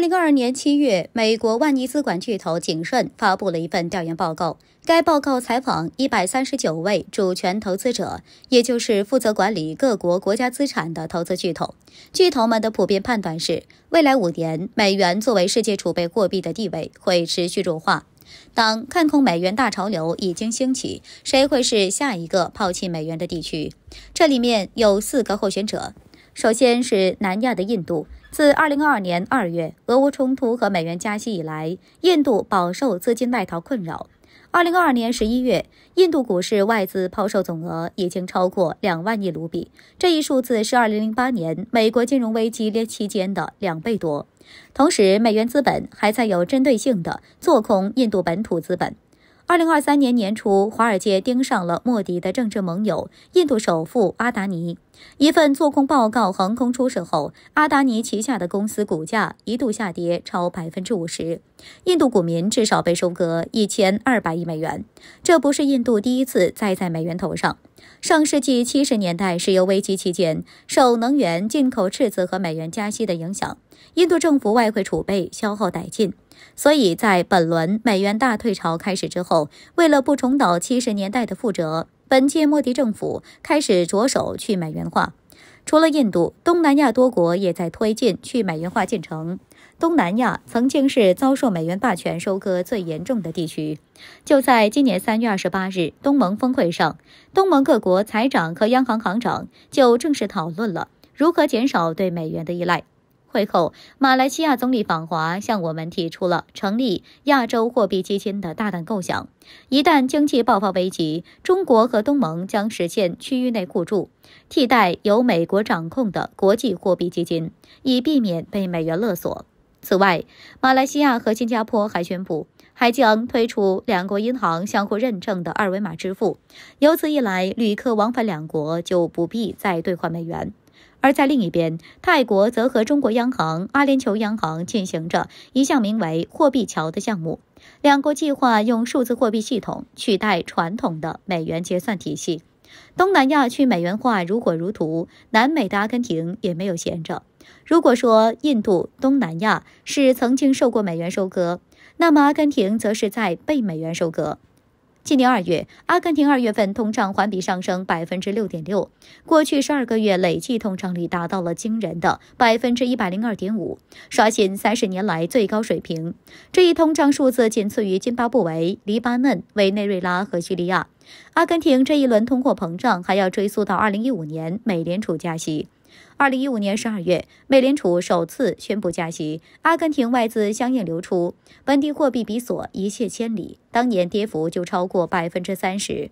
零二二年七月，美国万尼资管巨头景顺发布了一份调研报告。该报告采访一百三十九位主权投资者，也就是负责管理各国国家资产的投资巨头。巨头们的普遍判断是，未来五年美元作为世界储备货币的地位会持续弱化。当看空美元大潮流已经兴起，谁会是下一个抛弃美元的地区？这里面有四个候选者。首先是南亚的印度。自二零二二年二月俄乌冲突和美元加息以来，印度饱受资金外逃困扰。二零二二年十一月，印度股市外资抛售总额已经超过两万亿卢比，这一数字是二零零八年美国金融危机期间的两倍多。同时，美元资本还在有针对性地做空印度本土资本。二零二三年年初，华尔街盯上了莫迪的政治盟友、印度首富阿达尼。一份做空报告横空出世后，阿达尼旗下的公司股价一度下跌超百分之五十，印度股民至少被收割一千二百亿美元。这不是印度第一次栽在美元头上。上世纪七十年代石油危机期间，受能源进口赤字和美元加息的影响，印度政府外汇储备消耗殆尽。所以在本轮美元大退潮开始之后，为了不重蹈七十年代的覆辙，本届莫迪政府开始着手去美元化。除了印度，东南亚多国也在推进去美元化进程。东南亚曾经是遭受美元霸权收割最严重的地区。就在今年三月二十八日，东盟峰会上，东盟各国财长和央行行长就正式讨论了如何减少对美元的依赖。会后，马来西亚总理访华，向我们提出了成立亚洲货币基金的大胆构想。一旦经济爆发危机，中国和东盟将实现区域内互助，替代由美国掌控的国际货币基金，以避免被美元勒索。此外，马来西亚和新加坡还宣布，还将推出两国银行相互认证的二维码支付。由此一来，旅客往返两国就不必再兑换美元。而在另一边，泰国则和中国央行、阿联酋央行进行着一项名为“货币桥”的项目，两国计划用数字货币系统取代传统的美元结算体系。东南亚去美元化如火如荼，南美的阿根廷也没有闲着。如果说印度、东南亚是曾经受过美元收割，那么阿根廷则是在被美元收割。今年二月，阿根廷二月份通胀环比上升百分之六点六，过去十二个月累计通胀率达到了惊人的百分之一百零二点五，刷新三十年来最高水平。这一通胀数字仅次于津巴布韦、黎巴嫩、委内瑞拉和叙利亚。阿根廷这一轮通货膨胀还要追溯到二零一五年美联储加息。二零一五年十二月，美联储首次宣布加息，阿根廷外资相应流出，本地货币比索一泻千里，当年跌幅就超过百分之三十。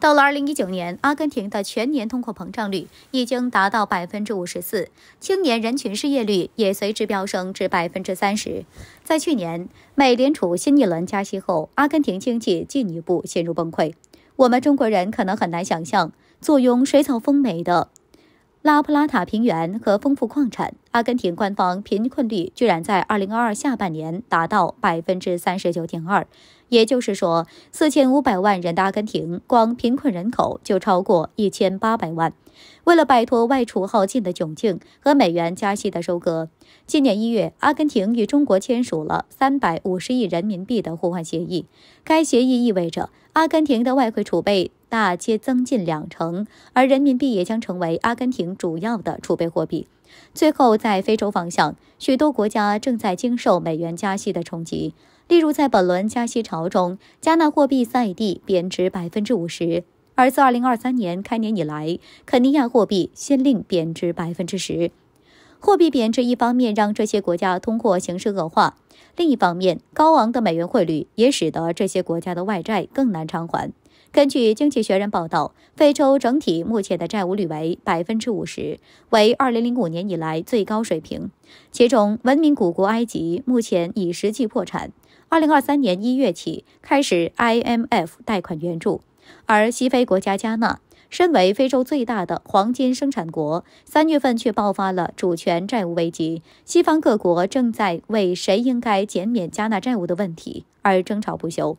到了二零一九年，阿根廷的全年通货膨胀率已经达到百分之五十四，青年人群失业率也随之飙升至百分之三十。在去年美联储新一轮加息后，阿根廷经济进一步陷入崩溃。我们中国人可能很难想象，坐拥水草丰美的。拉普拉塔平原和丰富矿产，阿根廷官方贫困率居然在二零二二下半年达到百分之三十九点二。也就是说，四千五百万人的阿根廷，光贫困人口就超过一千八百万。为了摆脱外储耗尽的窘境和美元加息的收割，今年一月，阿根廷与中国签署了三百五十亿人民币的互换协议。该协议意味着阿根廷的外汇储备大接增近两成，而人民币也将成为阿根廷主要的储备货币。最后，在非洲方向，许多国家正在经受美元加息的冲击。例如，在本轮加息潮中，加纳货币塞地贬值百分之五十；而自二零二三年开年以来，肯尼亚货币先令贬值百分之十。货币贬值一方面让这些国家通货形势恶化，另一方面高昂的美元汇率也使得这些国家的外债更难偿还。根据《经济学人》报道，非洲整体目前的债务率为百分之五十，为二零零五年以来最高水平。其中，文明古国埃及目前已实际破产，二零二三年一月起开始 IMF 贷款援助，而西非国家加纳。身为非洲最大的黄金生产国，三月份却爆发了主权债务危机。西方各国正在为谁应该减免加纳债务的问题而争吵不休。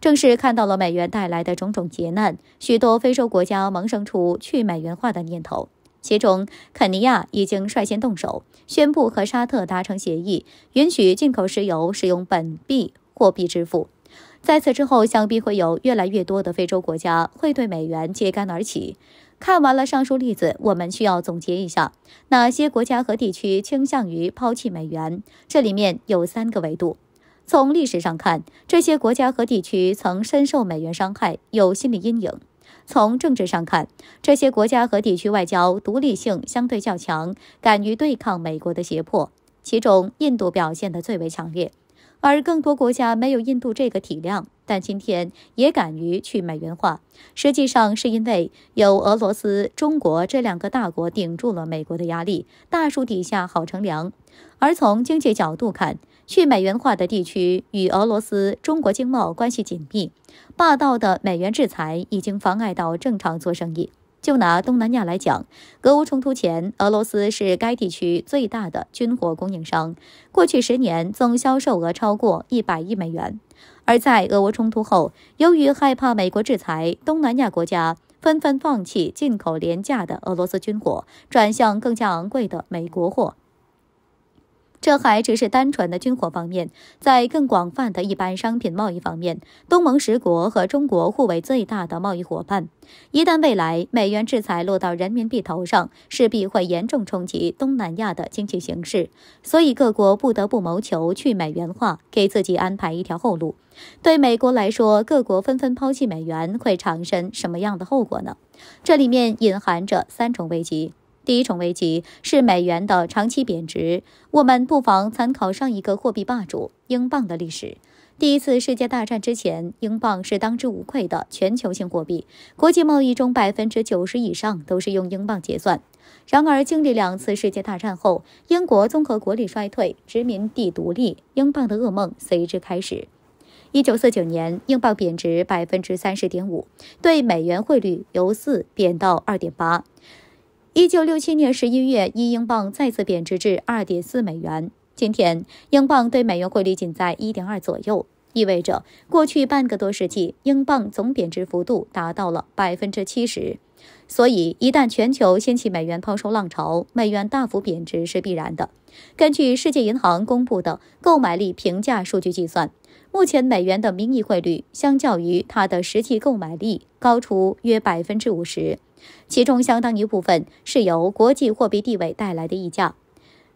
正是看到了美元带来的种种劫难，许多非洲国家萌生出去美元化的念头。其中，肯尼亚已经率先动手，宣布和沙特达成协议，允许进口石油使用本币货币支付。在此之后，想必会有越来越多的非洲国家会对美元揭竿而起。看完了上述例子，我们需要总结一下哪些国家和地区倾向于抛弃美元。这里面有三个维度：从历史上看，这些国家和地区曾深受美元伤害，有心理阴影；从政治上看，这些国家和地区外交独立性相对较强，敢于对抗美国的胁迫。其中，印度表现得最为强烈。而更多国家没有印度这个体量，但今天也敢于去美元化，实际上是因为有俄罗斯、中国这两个大国顶住了美国的压力，大树底下好乘凉。而从经济角度看，去美元化的地区与俄罗斯、中国经贸关系紧密，霸道的美元制裁已经妨碍到正常做生意。就拿东南亚来讲，俄乌冲突前，俄罗斯是该地区最大的军火供应商，过去十年总销售额超过一百亿美元。而在俄乌冲突后，由于害怕美国制裁，东南亚国家纷纷放弃进口廉价的俄罗斯军火，转向更加昂贵的美国货。这还只是单纯的军火方面，在更广泛的一般商品贸易方面，东盟十国和中国互为最大的贸易伙伴。一旦未来美元制裁落到人民币头上，势必会严重冲击东南亚的经济形势，所以各国不得不谋求去美元化，给自己安排一条后路。对美国来说，各国纷纷抛弃美元会产生什么样的后果呢？这里面隐含着三种危机。第一重危机是美元的长期贬值。我们不妨参考上一个货币霸主英镑的历史。第一次世界大战之前，英镑是当之无愧的全球性货币，国际贸易中百分之九十以上都是用英镑结算。然而，经历两次世界大战后，英国综合国力衰退，殖民地独立，英镑的噩梦随之开始。一九四九年，英镑贬值百分之三十点五，对美元汇率由四贬到二点八。一九六七年十一月，一英镑再次贬值至二点四美元。今天，英镑对美元汇率仅在一点二左右，意味着过去半个多世纪，英镑总贬值幅度达到了百分之七十。所以，一旦全球掀起美元抛售浪潮，美元大幅贬值是必然的。根据世界银行公布的购买力评价数据计算，目前美元的名义汇率相较于它的实际购买力高出约百分之五十。其中相当一部分是由国际货币地位带来的溢价。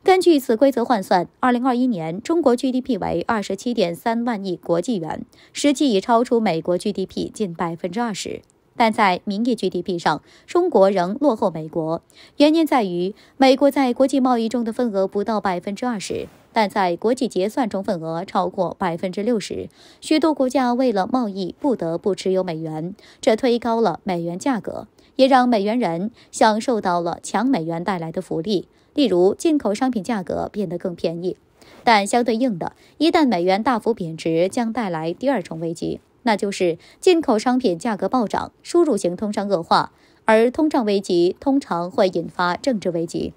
根据此规则换算，二零二一年中国 GDP 为二十七点三万亿国际元，实际已超出美国 GDP 近百分之二十。但在名义 GDP 上，中国仍落后美国。原因在于，美国在国际贸易中的份额不到百分之二十，但在国际结算中份额超过百分之六十。许多国家为了贸易不得不持有美元，这推高了美元价格。也让美元人享受到了强美元带来的福利，例如进口商品价格变得更便宜。但相对应的，一旦美元大幅贬值，将带来第二重危机，那就是进口商品价格暴涨，输入型通胀恶化。而通胀危机通常会引发政治危机。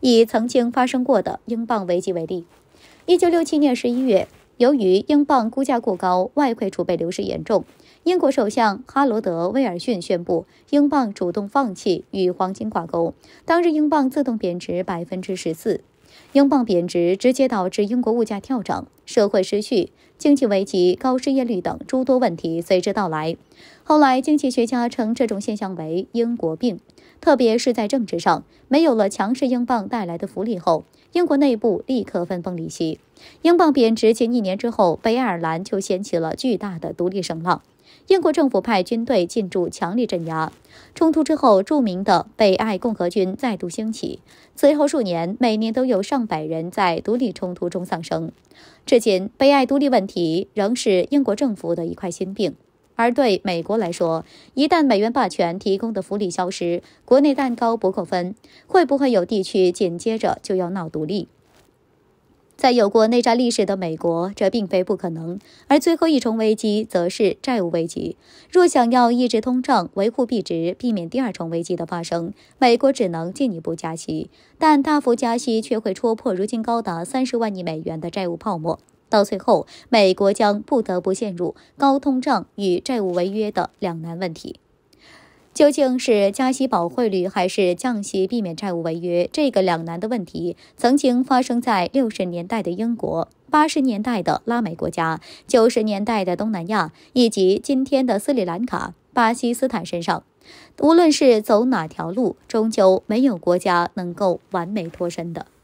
以曾经发生过的英镑危机为例，一九六七年十一月，由于英镑估价过高，外汇储备流失严重。英国首相哈罗德·威尔逊宣布，英镑主动放弃与黄金挂钩。当日，英镑自动贬值百分之十四。英镑贬值直接导致英国物价跳涨，社会失序，经济危机、高失业率等诸多问题随之到来。后来，经济学家称这种现象为“英国病”。特别是在政治上，没有了强势英镑带来的福利后，英国内部立刻分崩离析。英镑贬值近一年之后，北爱尔兰就掀起了巨大的独立声浪。英国政府派军队进驻，强力镇压冲突之后，著名的北爱共和军再度兴起。随后数年，每年都有上百人在独立冲突中丧生。至今，北爱独立问题仍是英国政府的一块心病。而对美国来说，一旦美元霸权提供的福利消失，国内蛋糕不够分，会不会有地区紧接着就要闹独立？在有过内战历史的美国，这并非不可能。而最后一重危机则是债务危机。若想要抑制通胀、维护币值、避免第二重危机的发生，美国只能进一步加息。但大幅加息却会戳破如今高达三十万亿美元的债务泡沫。到最后，美国将不得不陷入高通胀与债务违约的两难问题。究竟是加息保汇率，还是降息避免债务违约？这个两难的问题，曾经发生在六十年代的英国、八十年代的拉美国家、九十年代的东南亚，以及今天的斯里兰卡、巴基斯坦身上。无论是走哪条路，终究没有国家能够完美脱身的。